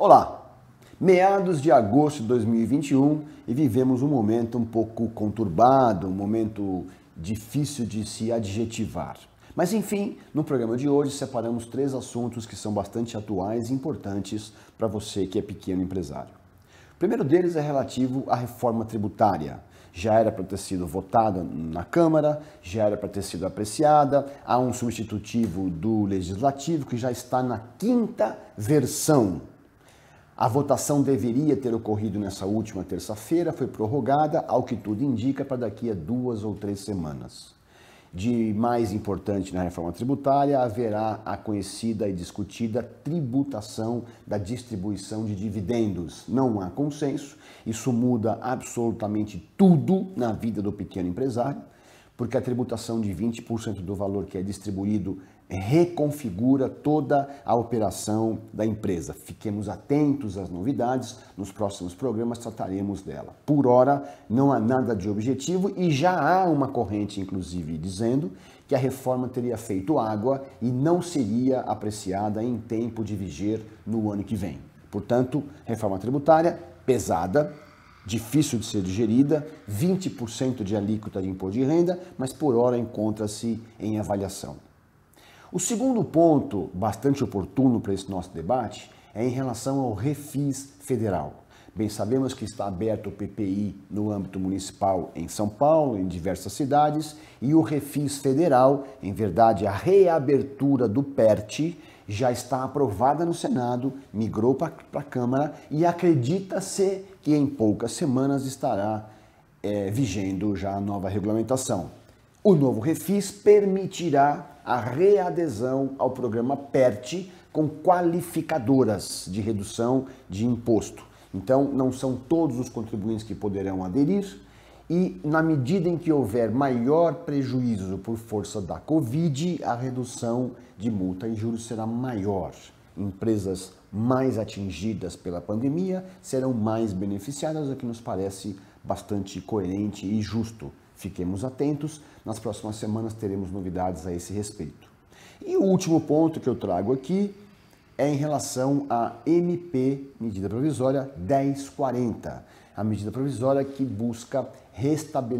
Olá! Meados de agosto de 2021 e vivemos um momento um pouco conturbado, um momento difícil de se adjetivar. Mas enfim, no programa de hoje separamos três assuntos que são bastante atuais e importantes para você que é pequeno empresário. O primeiro deles é relativo à reforma tributária. Já era para ter sido votada na Câmara, já era para ter sido apreciada. Há um substitutivo do Legislativo que já está na quinta versão a votação deveria ter ocorrido nessa última terça-feira, foi prorrogada, ao que tudo indica, para daqui a duas ou três semanas. De mais importante na reforma tributária, haverá a conhecida e discutida tributação da distribuição de dividendos. Não há consenso, isso muda absolutamente tudo na vida do pequeno empresário porque a tributação de 20% do valor que é distribuído reconfigura toda a operação da empresa. Fiquemos atentos às novidades, nos próximos programas trataremos dela. Por hora, não há nada de objetivo e já há uma corrente, inclusive, dizendo que a reforma teria feito água e não seria apreciada em tempo de viger no ano que vem. Portanto, reforma tributária pesada, difícil de ser digerida, 20% de alíquota de imposto de renda, mas por hora encontra-se em avaliação. O segundo ponto, bastante oportuno para esse nosso debate, é em relação ao refis federal. Bem, sabemos que está aberto o PPI no âmbito municipal em São Paulo, em diversas cidades, e o refis federal, em verdade, a reabertura do PERT, já está aprovada no Senado, migrou para a Câmara e acredita-se que em poucas semanas estará é, vigendo já a nova regulamentação. O novo refis permitirá a readesão ao programa PERT com qualificadoras de redução de imposto. Então, não são todos os contribuintes que poderão aderir, e na medida em que houver maior prejuízo por força da Covid, a redução de multa e juros será maior. Empresas mais atingidas pela pandemia serão mais beneficiadas, o que nos parece bastante coerente e justo. Fiquemos atentos, nas próximas semanas teremos novidades a esse respeito. E o último ponto que eu trago aqui é em relação à MP, medida provisória 1040 a medida provisória que busca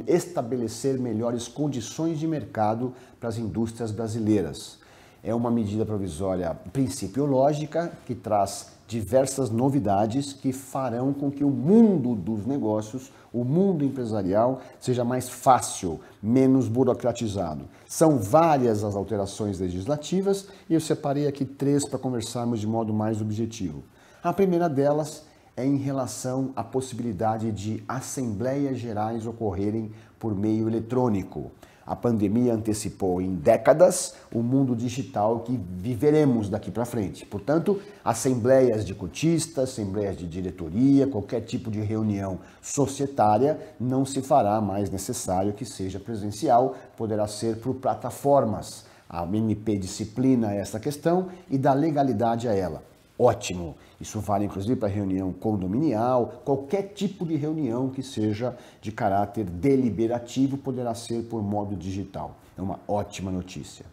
estabelecer melhores condições de mercado para as indústrias brasileiras. É uma medida provisória principiológica que traz diversas novidades que farão com que o mundo dos negócios, o mundo empresarial, seja mais fácil, menos burocratizado. São várias as alterações legislativas e eu separei aqui três para conversarmos de modo mais objetivo. A primeira delas é em relação à possibilidade de assembleias gerais ocorrerem por meio eletrônico. A pandemia antecipou em décadas o mundo digital que viveremos daqui para frente. Portanto, assembleias de cotistas, assembleias de diretoria, qualquer tipo de reunião societária não se fará mais necessário que seja presencial, poderá ser por plataformas. A MP disciplina essa questão e dá legalidade a ela ótimo. Isso vale inclusive para reunião condominial, qualquer tipo de reunião que seja de caráter deliberativo poderá ser por modo digital. É uma ótima notícia.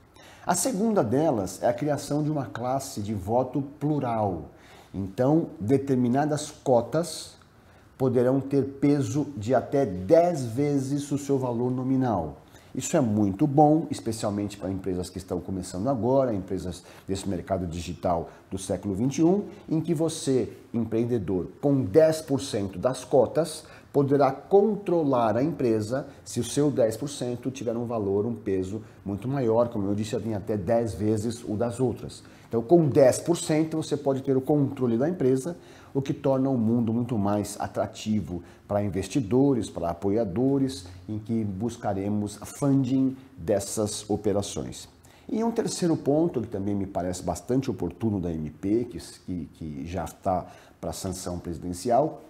A segunda delas é a criação de uma classe de voto plural. Então, determinadas cotas poderão ter peso de até 10 vezes o seu valor nominal. Isso é muito bom, especialmente para empresas que estão começando agora, empresas desse mercado digital do século 21, em que você, empreendedor, com 10% das cotas, poderá controlar a empresa se o seu 10% tiver um valor, um peso muito maior, como eu disse, tem até 10 vezes o das outras. Então, com 10%, você pode ter o controle da empresa, o que torna o mundo muito mais atrativo para investidores, para apoiadores, em que buscaremos funding dessas operações. E um terceiro ponto, que também me parece bastante oportuno da MP, que, que já está para sanção presidencial,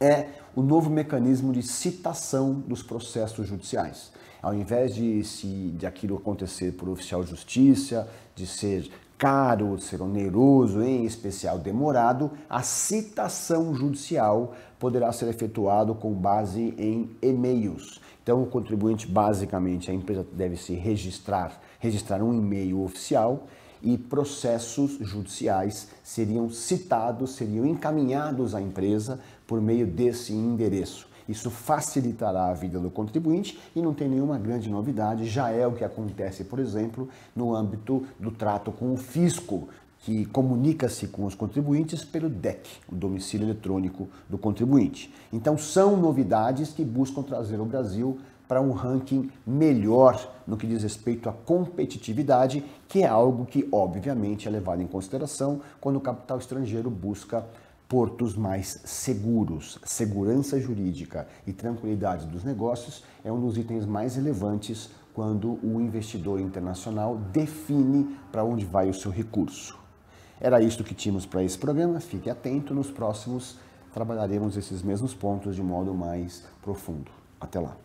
é o novo mecanismo de citação dos processos judiciais. Ao invés de, se, de aquilo acontecer por oficial de justiça, de ser caro, ser oneroso, em especial demorado, a citação judicial poderá ser efetuado com base em e-mails. Então, o contribuinte, basicamente, a empresa deve se registrar, registrar um e-mail oficial e processos judiciais seriam citados, seriam encaminhados à empresa por meio desse endereço. Isso facilitará a vida do contribuinte e não tem nenhuma grande novidade, já é o que acontece, por exemplo, no âmbito do trato com o fisco, que comunica-se com os contribuintes pelo DEC, o domicílio eletrônico do contribuinte. Então, são novidades que buscam trazer o Brasil para um ranking melhor no que diz respeito à competitividade, que é algo que, obviamente, é levado em consideração quando o capital estrangeiro busca portos mais seguros, segurança jurídica e tranquilidade dos negócios é um dos itens mais relevantes quando o investidor internacional define para onde vai o seu recurso. Era isto que tínhamos para esse programa. Fique atento, nos próximos trabalharemos esses mesmos pontos de modo mais profundo. Até lá.